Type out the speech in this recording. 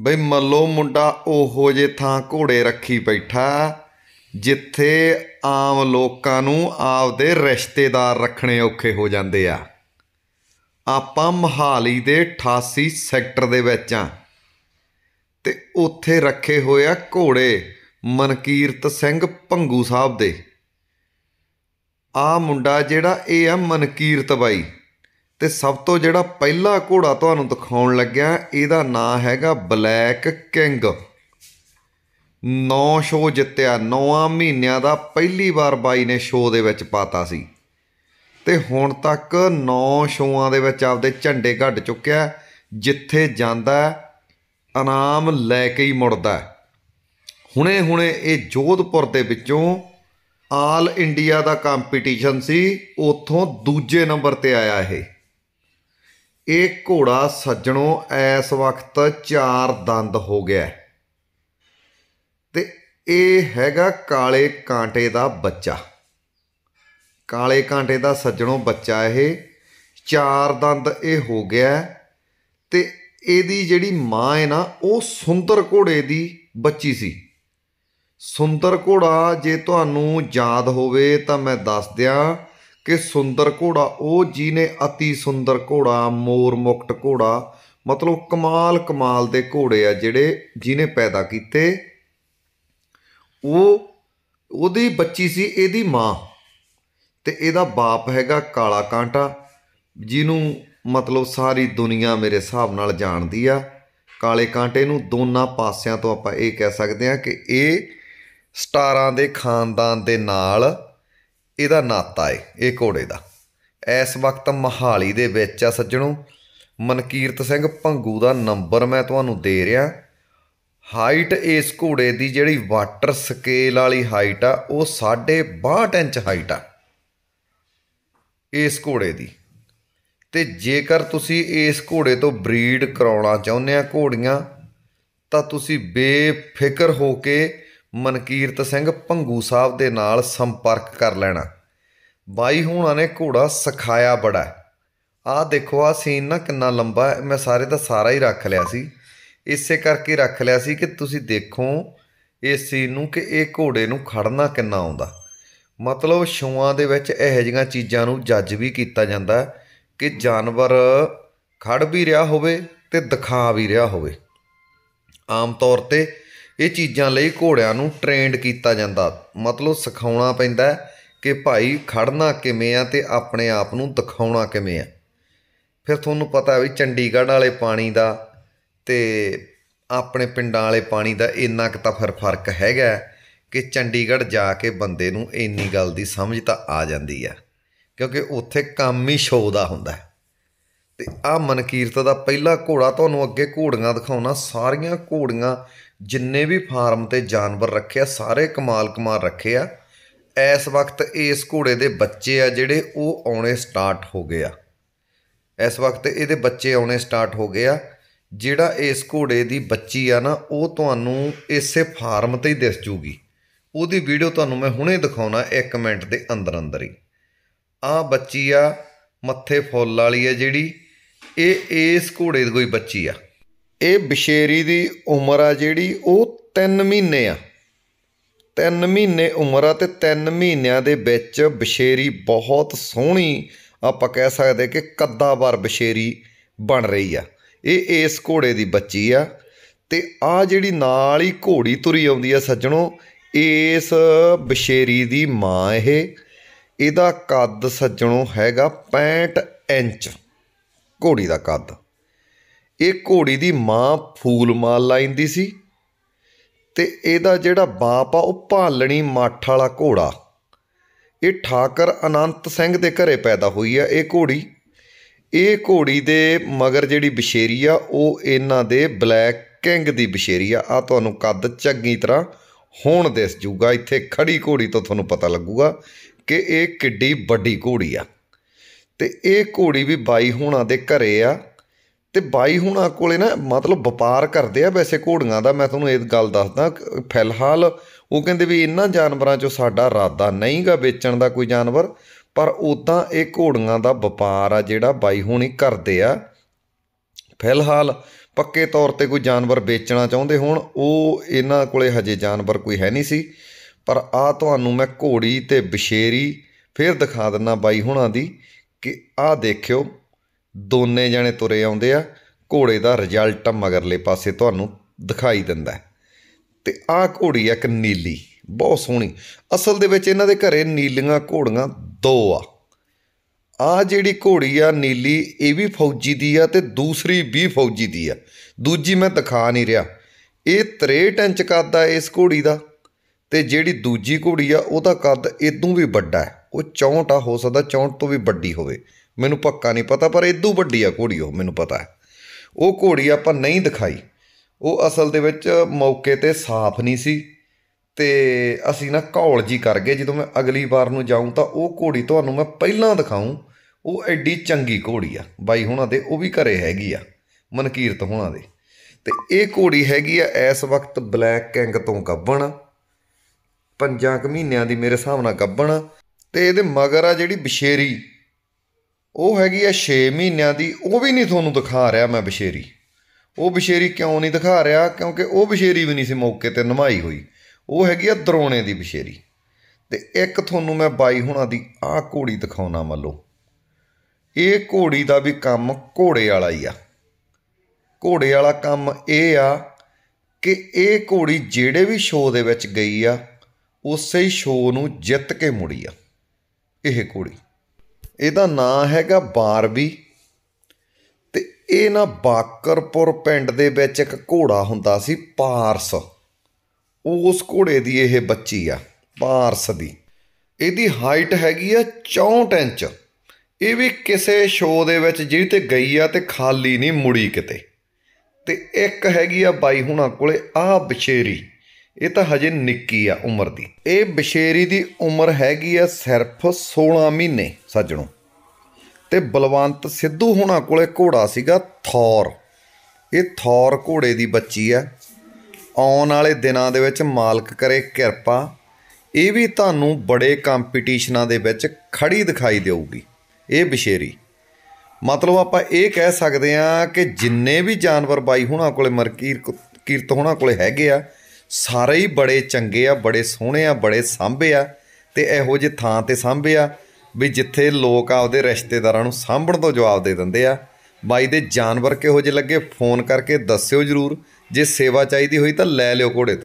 ਬਈ ਮੱਲੋ ਮੁੰਡਾ ਉਹੋ ਜੇ ਥਾਂ ਘੋੜੇ ਰੱਖੀ ਬੈਠਾ ਜਿੱਥੇ ਆਮ ਲੋਕਾਂ ਨੂੰ ਆਪਦੇ ਰਿਸ਼ਤੇਦਾਰ ਰੱਖਣੇ ਔਖੇ ਹੋ ਜਾਂਦੇ ਆ ਆਪਾਂ ਮਹਾਲੀ ਦੇ 88 ਸੈਕਟਰ ਦੇ ਵਿੱਚ ਆ ਤੇ ਉੱਥੇ ਰੱਖੇ ਹੋਏ ਆ ਘੋੜੇ ਮਨਕੀਰਤ ਸਿੰਘ ਪੰਗੂ ਸਾਹਿਬ ਦੇ ਆ ਮੁੰਡਾ ਜਿਹੜਾ ਇਹ ਆ ਮਨਕੀਰਤ ਬਾਈ ਤੇ ਸਭ ਤੋਂ ਜਿਹੜਾ ਪਹਿਲਾ ਘੋੜਾ ਤੁਹਾਨੂੰ ਦਿਖਾਉਣ ਲੱਗਿਆ ਇਹਦਾ ਨਾਂ ਹੈਗਾ ਬਲੈਕ ਕਿੰਗ 9 ਸ਼ੋ ਜਿੱਤਿਆ 9 ਮਹੀਨਿਆਂ ਦਾ ਪਹਿਲੀ ਵਾਰ ਬਾਈ ਨੇ ਸ਼ੋ ਦੇ ਵਿੱਚ ਪਾਤਾ ਸੀ ਤੇ ਹੁਣ ਤੱਕ 9 ਸ਼ੋਆਂ ਦੇ ਵਿੱਚ ਆਪਦੇ ਝੰਡੇ ਗੱਡ ਚੁੱਕਿਆ ਜਿੱਥੇ ਜਾਂਦਾ ਇਨਾਮ ਲੈ ਕੇ ਹੀ ਮੁੜਦਾ ਹੁਣੇ ਹੁਣੇ ਇਹ ਜੋਧਪੁਰ ਦੇ ਵਿੱਚੋਂ ਆਲ ਇੰਡੀਆ ਦਾ ਕੰਪੀਟੀਸ਼ਨ ਸੀ ਉਥੋਂ ਦੂਜੇ ਨੰਬਰ ਤੇ ਆਇਆ ਇਹ ਇਹ ਘੋੜਾ ਸੱਜਣੋ ਐਸ ਵਕਤ ਚਾਰ ਦੰਦ ਹੋ ਗਿਆ ਤੇ ਇਹ ਹੈਗਾ ਕਾਲੇ ਕਾਂਟੇ ਦਾ ਬੱਚਾ ਕਾਲੇ ਕਾਂਟੇ ਦਾ ਸੱਜਣੋ ਬੱਚਾ ਇਹ ਚਾਰ ਦੰਦ ਇਹ ਹੋ ਗਿਆ ਤੇ ਇਹਦੀ ਜਿਹੜੀ ਮਾਂ ਹੈ ਨਾ ਉਹ ਸੁੰਦਰ ਘੋੜੇ ਦੀ ਬੱਚੀ ਸੀ ਸੁੰਦਰ ਘੋੜਾ ਜੇ ਤੁਹਾਨੂੰ ਯਾਦ ਹੋਵੇ ਤਾਂ ਮੈਂ ਦੱਸ ਦਿਆਂ ਕਿ ਸੁੰਦਰ ਘੋੜਾ ਉਹ ਜਿਹਨੇ অতি ਸੁੰਦਰ ਘੋੜਾ ਮੋਰ ਮੁਕਟ ਘੋੜਾ ਮਤਲਬ ਕਮਾਲ ਕਮਾਲ ਦੇ ਘੋੜੇ ਆ ਜਿਹੜੇ ਜਿਹਨੇ ਪੈਦਾ ਕੀਤੇ ਉਹ ਉਹਦੀ ਬੱਚੀ ਸੀ ਇਹਦੀ ਮਾਂ ਤੇ ਇਹਦਾ ਬਾਪ ਹੈਗਾ ਕਾਲਾ ਕਾਂਟਾ ਜਿਹਨੂੰ ਮਤਲਬ ਸਾਰੀ ਦੁਨੀਆ ਮੇਰੇ ਹਿਸਾਬ ਨਾਲ ਜਾਣਦੀ ਆ ਕਾਲੇ ਕਾਂਟੇ ਨੂੰ ਦੋਨਾਂ ਪਾਸਿਆਂ ਤੋਂ ਆਪਾਂ ਇਹ ਕਹਿ ਸਕਦੇ ਆ ਕਿ ਇਹ ਸਟਾਰਾਂ ਦੇ ਖਾਨਦਾਨ ਦੇ ਨਾਲ ਇਹਦਾ ਨਾਤਾ ਏ ਇਹ ਘੋੜੇ ਦਾ ਇਸ ਵਕਤ ਮਹਾਲੀ ਦੇ ਵਿੱਚ ਆ ਸੱਜਣੋ ਮਨਕੀਰਤ ਸਿੰਘ ਭੰਗੂ ਦਾ ਨੰਬਰ ਮੈਂ ਤੁਹਾਨੂੰ ਦੇ ਰਿਹਾ ਹਾਈਟ ਇਸ ਘੋੜੇ ਦੀ ਜਿਹੜੀ ਵਾਟਰ ਸਕੇਲ ਵਾਲੀ ਹਾਈਟ ਆ ਉਹ 62 ਇੰਚ ਹਾਈਟ ਆ ਇਸ ਘੋੜੇ ਦੀ ਤੇ ਜੇਕਰ ਤੁਸੀਂ ਇਸ ਘੋੜੇ ਤੋਂ ਬਰੀਡ ਕਰਾਉਣਾ ਚਾਹੁੰਦੇ ਆ ਘੋੜੀਆਂ ਤਾਂ ਤੁਸੀਂ ਬੇਫਿਕਰ ਹੋ ਕੇ ਮਨਕੀਰਤ ਸਿੰਘ ਭੰਗੂ ਸਾਹਿਬ ਦੇ ਨਾਲ ਸੰਪਰਕ ਕਰ ਲੈਣਾ ਬਾਈ ਹੋਣਾ ਨੇ ਘੋੜਾ ਸਿਖਾਇਆ ਬੜਾ ਆਹ ਦੇਖੋ ਆ ਸੀਨ ਨਾ ਕਿੰਨਾ ਲੰਬਾ ਹੈ ਮੈਂ ਸਾਰੇ ਦਾ ਸਾਰਾ ਹੀ ਰੱਖ ਲਿਆ ਸੀ ਇਸੇ ਕਰਕੇ ਰੱਖ ਲਿਆ ਸੀ ਕਿ ਤੁਸੀਂ ਦੇਖੋ ਇਸ ਸੀਨ ਨੂੰ ਕਿ ਇਹ ਘੋੜੇ ਨੂੰ ਖੜਨਾ ਕਿੰਨਾ ਆਉਂਦਾ ਮਤਲਬ ਸ਼ੂਆਂ ਦੇ ਵਿੱਚ ਇਹੋ ਜਿਹੀਆਂ ਚੀਜ਼ਾਂ ਨੂੰ ਜੱਜ ਵੀ ਕੀਤਾ ਜਾਂਦਾ ਕਿ ਜਾਨਵਰ ਖੜ ਵੀ ਰਿਹਾ ਹੋਵੇ ਤੇ ਦਿਖਾ ਵੀ ਰਿਹਾ ਹੋਵੇ ਆਮ ਤੌਰ ਤੇ ਇਹ ਚੀਜ਼ਾਂ ਲਈ ਘੋੜਿਆਂ ਨੂੰ ਟ੍ਰੇਨਡ ਕੀਤਾ ਜਾਂਦਾ ਮਤਲਬ ਸਿਖਾਉਣਾ ਪੈਂਦਾ ਕਿ ਭਾਈ ਖੜਨਾ ਕਿਵੇਂ ਆ ਤੇ ਆਪਣੇ ਆਪ ਨੂੰ ਦਿਖਾਉਣਾ ਕਿਵੇਂ ਆ ਫਿਰ ਤੁਹਾਨੂੰ ਪਤਾ ਵੀ ਚੰਡੀਗੜ੍ਹ ਵਾਲੇ ਪਾਣੀ ਦਾ ਤੇ ਆਪਣੇ ਪਿੰਡਾਂ ਵਾਲੇ ਪਾਣੀ ਦਾ ਇੰਨਾ ਕੁ ਤਾਂ ਫਿਰ ਫਰਕ ਹੈਗਾ ਕਿ ਚੰਡੀਗੜ੍ਹ ਜਾ ਕੇ ਬੰਦੇ ਨੂੰ ਇੰਨੀ ਗੱਲ ਦੀ ਸਮਝ ਤਾਂ ਆ ਜਾਂਦੀ ਆ ਕਿਉਂਕਿ ਉੱਥੇ ਕੰਮ ਹੀ ਸ਼ੋਅ ਦਾ ਹੁੰਦਾ ਤੇ ਆ ਮਨਕੀਰਤ ਦਾ ਪਹਿਲਾ ਘੋੜਾ ਤੁਹਾਨੂੰ ਅੱਗੇ ਘੋੜੀਆਂ ਦਿਖਾਉਣਾ ਸਾਰੀਆਂ ਘੋੜੀਆਂ ਜਿੰਨੇ ਵੀ ਫਾਰਮ ਤੇ ਜਾਨਵਰ ਰੱਖਿਆ ਸਾਰੇ ਕਮਾਲ ਕਮਾਲ ਰੱਖੇ ਆ ਇਸ ਵਕਤ ਇਸ ਘੋੜੇ ਦੇ ਬੱਚੇ ਆ ਜਿਹੜੇ ਉਹ ਆਉਣੇ ਸਟਾਰਟ ਹੋ ਗਏ ਆ ਇਸ ਵਕਤ ਇਹਦੇ ਬੱਚੇ ਆਉਣੇ ਸਟਾਰਟ ਹੋ ਗਏ ਆ ਜਿਹੜਾ ਇਸ ਘੋੜੇ ਦੀ ਬੱਚੀ ਆ ਨਾ ਉਹ ਤੁਹਾਨੂੰ ਇਸੇ ਫਾਰਮ ਤੇ ਹੀ ਦਿਸ ਜੂਗੀ ਉਹਦੀ ਵੀਡੀਓ ਤੁਹਾਨੂੰ ਮੈਂ ਹੁਣੇ ਦਿਖਾਉਣਾ 1 ਮਿੰਟ ਦੇ ਅੰਦਰ ਅੰਦਰ ਹੀ ਆ ਬੱਚੀ ਆ ਮੱਥੇ ਫੁੱਲ ਵਾਲੀ ਆ ਜਿਹੜੀ ਇਹ ਇਸ ਘੋੜੇ ਦੀ ਕੋਈ ਬੱਚੀ ਆ ਇਹ ਬਸ਼ੇਰੀ ਦੀ ਉਮਰ ਆ ਜਿਹੜੀ ਉਹ 3 ਮਹੀਨੇ ਆ 3 ਮਹੀਨੇ ਉਮਰ ਆ ਤੇ 3 ਮਹੀਨਿਆਂ ਦੇ ਵਿੱਚ ਬਸ਼ੇਰੀ ਬਹੁਤ ਸੋਹਣੀ ਆਪਾਂ ਕਹਿ ਸਕਦੇ ਕਿ ਕੱਦਾਵਰ ਬਸ਼ੇਰੀ ਬਣ ਰਹੀ ਆ ਇਹ ਇਸ ਘੋੜੇ ਦੀ ਬੱਚੀ ਆ ਤੇ ਆ ਜਿਹੜੀ ਨਾਲ ਹੀ ਘੋੜੀ ਤੁਰੀ ਆਉਂਦੀ ਆ ਸੱਜਣੋ ਇਸ ਬਸ਼ੇਰੀ ਦੀ ਮਾਂ ਇਹ ਇਹਦਾ ਕੱਦ ਸੱਜਣੋ ਹੈਗਾ 65 ਇੰਚ ਘੋੜੀ ਦਾ ਕੱਦ ਇਹ ਘੋੜੀ ਦੀ ਮਾਂ ਫੂਲਮਾਲ ਮਾਲ ਲਾਈਂਦੀ ਸੀ ਤੇ ਇਹਦਾ ਜਿਹੜਾ ਬਾਪ ਆ ਉਹ ਭਾਲਣੀ ਮੱਠ ਵਾਲਾ ਘੋੜਾ ਇਹ ਠਾਕਰ ਅਨੰਤ ਸਿੰਘ ਦੇ ਘਰੇ ਪੈਦਾ ਹੋਈ ਆ ਇਹ ਘੋੜੀ ਇਹ ਘੋੜੀ ਦੇ ਮਗਰ ਜਿਹੜੀ ਬਿਸ਼ੇਰੀ ਆ ਉਹ ਇਹਨਾਂ ਦੇ ਬਲੈਕ ਕਿੰਗ ਦੀ ਬਿਸ਼ੇਰੀ ਆ ਆ ਤੁਹਾਨੂੰ ਕੱਦ ਚੰਗੀ ਤਰ੍ਹਾਂ ਹੋਣ ਦਿਸ ਜੂਗਾ ਇੱਥੇ ਖੜੀ ਘੋੜੀ ਤੋਂ ਤੁਹਾਨੂੰ ਪਤਾ ਲੱਗੂਗਾ ਕਿ ਇਹ ਕਿੱਡੀ ਵੱਡੀ ਘੋੜੀ ਆ ਤੇ ਇਹ ਘੋੜੀ ਵੀ ਬਾਈ ਹੋਣਾ ਦੇ ਘਰੇ ਆ ਤੇ ਬਾਈ ਹੁਣਾਂ ਕੋਲੇ ਨਾ ਮਤਲਬ ਵਪਾਰ ਕਰਦੇ ਆ ਵੈਸੇ ਘੋੜੀਆਂ ਦਾ ਮੈਂ ਤੁਹਾਨੂੰ ਇਹ ਗੱਲ ਦੱਸਦਾ ਫਿਲਹਾਲ ਉਹ ਕਹਿੰਦੇ ਵੀ ਇਹਨਾਂ ਜਾਨਵਰਾਂ 'ਚੋਂ ਸਾਡਾ ਇਰਾਦਾ ਨਹੀਂਗਾ ਵੇਚਣ ਦਾ ਕੋਈ ਜਾਨਵਰ ਪਰ ਉਦਾਂ ਇਹ ਘੋੜੀਆਂ ਦਾ ਵਪਾਰ ਆ ਜਿਹੜਾ ਬਾਈ ਹੁਣੀ ਕਰਦੇ ਆ ਫਿਲਹਾਲ ਪੱਕੇ ਤੌਰ ਤੇ ਕੋਈ ਜਾਨਵਰ ਵੇਚਣਾ ਚਾਹੁੰਦੇ ਹੋਣ ਉਹ ਇਹਨਾਂ ਕੋਲੇ ਹਜੇ ਜਾਨਵਰ ਕੋਈ ਹੈ ਨਹੀਂ ਸੀ ਪਰ ਆ ਤੁਹਾਨੂੰ ਮੈਂ ਘੋੜੀ ਤੇ ਬਸ਼ੇਰੀ ਫੇਰ ਦਿਖਾ ਦਿੰਨਾ ਬਾਈ ਹੁਣਾਂ ਦੀ ਕਿ ਆ ਦੇਖਿਓ ਦੋਨੇ ਜਣੇ ਤੁਰੇ ਆਉਂਦੇ ਆ ਘੋੜੇ ਦਾ ਰਿਜ਼ਲਟ ਮਗਰਲੇ ਪਾਸੇ ਤੁਹਾਨੂੰ ਦਿਖਾਈ ਦਿੰਦਾ ਤੇ ਆਹ ਘੋੜੀ ਆ ਇੱਕ ਨੀਲੀ ਬਹੁਤ ਸੋਹਣੀ ਅਸਲ ਦੇ ਵਿੱਚ ਇਹਨਾਂ ਦੇ ਘਰੇ ਨੀਲੀਆਂ ਘੋੜੀਆਂ ਦੋ ਆ ਆ ਜਿਹੜੀ ਘੋੜੀ ਆ ਨੀਲੀ ਇਹ ਵੀ ਫੌਜੀ ਦੀ ਆ ਤੇ ਦੂਸਰੀ ਵੀ ਫੌਜੀ ਦੀ ਆ ਦੂਜੀ ਮੈਂ ਦਿਖਾ ਨਹੀਂ ਰਿਹਾ ਇਹ 63 ਇੰਚ ਕੱਦ ਆ ਇਸ ਘੋੜੀ ਦਾ ਤੇ ਜਿਹੜੀ ਦੂਜੀ ਘੋੜੀ ਆ ਉਹਦਾ ਕੱਦ ਇਦੋਂ ਵੀ ਵੱਡਾ ਹੈ ਉਹ 64 ਆ ਹੋ ਸਕਦਾ 64 ਤੋਂ ਵੀ ਵੱਡੀ ਹੋਵੇ ਮੈਨੂੰ ਪੱਕਾ ਨਹੀਂ ਪਤਾ ਪਰ ਇਦੋਂ ਵੱਡੀ ਆ ਘੋੜੀ ਉਹ ਮੈਨੂੰ ਪਤਾ ਹੈ ਉਹ ਘੋੜੀ ਆਪਾਂ ਨਹੀਂ ਦਿਖਾਈ ਉਹ ਅਸਲ ਦੇ ਵਿੱਚ ਮੌਕੇ ਤੇ ਸਾਫ਼ ਨਹੀਂ ਸੀ ਤੇ ਅਸੀਂ ਨਾ ਕੌਲ ਜੀ ਕਰ ਗਏ ਜਦੋਂ ਮੈਂ ਅਗਲੀ ਵਾਰ ਨੂੰ ਜਾਉਂ ਤਾਂ ਉਹ ਘੋੜੀ ਤੁਹਾਨੂੰ ਮੈਂ ਪਹਿਲਾਂ ਦਿਖਾਉਂ ਉਹ ਐਡੀ ਚੰਗੀ ਘੋੜੀ ਆ ਬਾਈ ਹੁਣਾਂ ਦੇ ਉਹ ਵੀ ਘਰੇ ਹੈਗੀ ਆ ਮਨਕੀਰਤ ਹੁਣਾਂ ਦੇ ਤੇ ਇਹ ਘੋੜੀ ਹੈਗੀ ਆ ਇਸ ਵਕਤ ਬਲੈਕ ਕਿੰਗ ਤੋਂ ਗੱਬਣ ਪੰਜਾਂ ਕੁ ਮਹੀਨਿਆਂ ਦੀ ਮੇਰੇ ਹਿਸਾਬ ਨਾਲ ਗੱਬਣ ਤੇ ਇਹਦੇ ਮਗਰ ਆ ਜਿਹੜੀ ਬਸ਼ੇਰੀ ਉਹ ਹੈਗੀ ਆ 6 ਮਹੀਨਿਆਂ ਦੀ ਉਹ ਵੀ ਨਹੀਂ ਤੁਹਾਨੂੰ ਦਿਖਾ ਰਿਹਾ ਮੈਂ ਬਸ਼ੇਰੀ ਉਹ ਬਸ਼ੇਰੀ ਕਿਉਂ ਨਹੀਂ ਦਿਖਾ ਰਿਹਾ ਕਿਉਂਕਿ ਉਹ ਬਸ਼ੇਰੀ ਵੀ ਨਹੀਂ ਸੀ ਮੌਕੇ ਤੇ ਨਮਾਈ ਹੋਈ ਉਹ ਹੈਗੀ ਆ ਦਰੋਣੇ ਦੀ ਬਸ਼ੇਰੀ ਤੇ ਇੱਕ ਤੁਹਾਨੂੰ ਮੈਂ ਬਾਈ ਹੁਣਾਂ ਦੀ ਆ ਘੋੜੀ ਦਿਖਾਉਣਾ ਮੰਨੋ ਇਹ ਘੋੜੀ ਦਾ ਵੀ ਕੰਮ ਘੋੜੇ ਵਾਲਾ ਹੀ ਆ ਘੋੜੇ ਵਾਲਾ ਕੰਮ ਇਹ ਆ ਕਿ ਇਹ ਘੋੜੀ ਜਿਹੜੇ ਵੀ ਸ਼ੋਅ ਦੇ ਵਿੱਚ ਗਈ ਆ ਉਸੇ ਹੀ ਸ਼ੋਅ ਨੂੰ ਜਿੱਤ ਕੇ ਮੁੜੀ ਆ ਇਹ ਘੋੜੀ ਇਹਦਾ ਨਾਂ ਹੈਗਾ ਬਾਰਬੀ ਤੇ ਇਹ ਨਾ ਬਾਕਰਪੁਰ ਪਿੰਡ ਦੇ ਵਿੱਚ ਇੱਕ ਘੋੜਾ ਹੁੰਦਾ ਸੀ ਪਾਰਸ ਉਸ ਘੋੜੇ ਦੀ ਇਹ ਬੱਚੀ ਆ ਪਾਰਸ ਦੀ ਇਹਦੀ ਹਾਈਟ ਹੈਗੀ ਆ 64 ਇੰਚ ਇਹ ਵੀ ਕਿਸੇ ਸ਼ੋਅ ਦੇ ਵਿੱਚ ਜਿਹੜੀ ਤੇ ਗਈ ਆ ਤੇ ਖਾਲੀ ਨਹੀਂ ਮੁੜੀ ਕਿਤੇ ਤੇ ਇੱਕ ਹੈਗੀ ਆ ਬਾਈ ਹੁਣਾਂ ਕੋਲੇ ਆ ਬਚੇਰੀ ਇਹ ਤਾਂ ਹਜੇ ਨਿੱਕੀ ਆ ਉਮਰ ਦੀ ਇਹ ਬਸ਼ੇਰੀ ਦੀ ਉਮਰ ਹੈਗੀ ਆ ਸਿਰਫ 16 ਮਹੀਨੇ ਸੱਜਣੋ ਤੇ ਬਲਵੰਤ ਸਿੱਧੂ ਹੋਣਾ ਕੋਲੇ ਘੋੜਾ ਸੀਗਾ ਥੌਰ ਇਹ ਥੌਰ ਘੋੜੇ ਦੀ ਬੱਚੀ ਆ ਆਉਣ ਵਾਲੇ ਦਿਨਾਂ ਦੇ ਵਿੱਚ ਮਾਲਕ ਕਰੇ ਕਿਰਪਾ ਇਹ ਵੀ ਤੁਹਾਨੂੰ ਬੜੇ ਕੰਪੀਟੀਸ਼ਨਾਂ ਦੇ ਵਿੱਚ ਖੜੀ ਦਿਖਾਈ ਦੇਊਗੀ ਇਹ ਬਸ਼ੇਰੀ ਮਤਲਬ ਆਪਾਂ ਇਹ ਕਹਿ ਸਕਦੇ ਆ ਕਿ ਜਿੰਨੇ ਵੀ ਜਾਨਵਰ ਬਾਈ ਹੋਣਾ ਕੋਲੇ ਮਰਕੀਰ ਕੀਰਤ ਹੋਣਾ ਕੋਲੇ ਹੈਗੇ ਆ ਸਾਰੇ ਹੀ ਬੜੇ ਚੰਗੇ ਆ ਬੜੇ ਸੋਹਣੇ ਆ ਬੜੇ ਸਾਂਭੇ ਆ ਤੇ ਇਹੋ ਜਿਹੇ ਥਾਂ ਤੇ ਸਾਂਭੇ ਆ ਵੀ ਜਿੱਥੇ ਲੋਕ ਆਪਦੇ ਰਿਸ਼ਤੇਦਾਰਾਂ ਨੂੰ ਸਾਂਭਣ ਤੋਂ ਜਵਾਬ ਦੇ ਦਿੰਦੇ ਆ ਬਾਈ ਦੇ ਜਾਨਵਰ ਕਿਹੋ ਜਿਹੇ ਲੱਗੇ ਫੋਨ ਕਰਕੇ ਦੱਸਿਓ ਜਰੂਰ ਜੇ ਸੇਵਾ ਚਾਹੀਦੀ ਹੋਈ ਤਾਂ ਲੈ ਲਿਓ ਘੋੜੇ